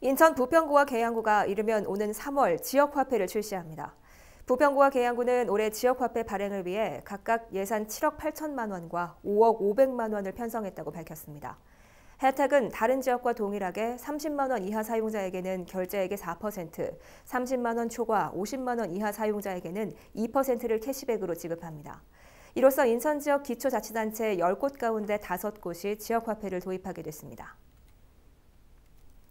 인천 부평구와 계양구가 이르면 오는 3월 지역화폐를 출시합니다. 부평구와 계양구는 올해 지역화폐 발행을 위해 각각 예산 7억 8천만 원과 5억 5백만 원을 편성했다고 밝혔습니다. 혜택은 다른 지역과 동일하게 30만 원 이하 사용자에게는 결제액의 4%, 30만 원 초과 50만 원 이하 사용자에게는 2%를 캐시백으로 지급합니다. 이로써 인천 지역 기초자치단체 10곳 가운데 5곳이 지역화폐를 도입하게 됐습니다.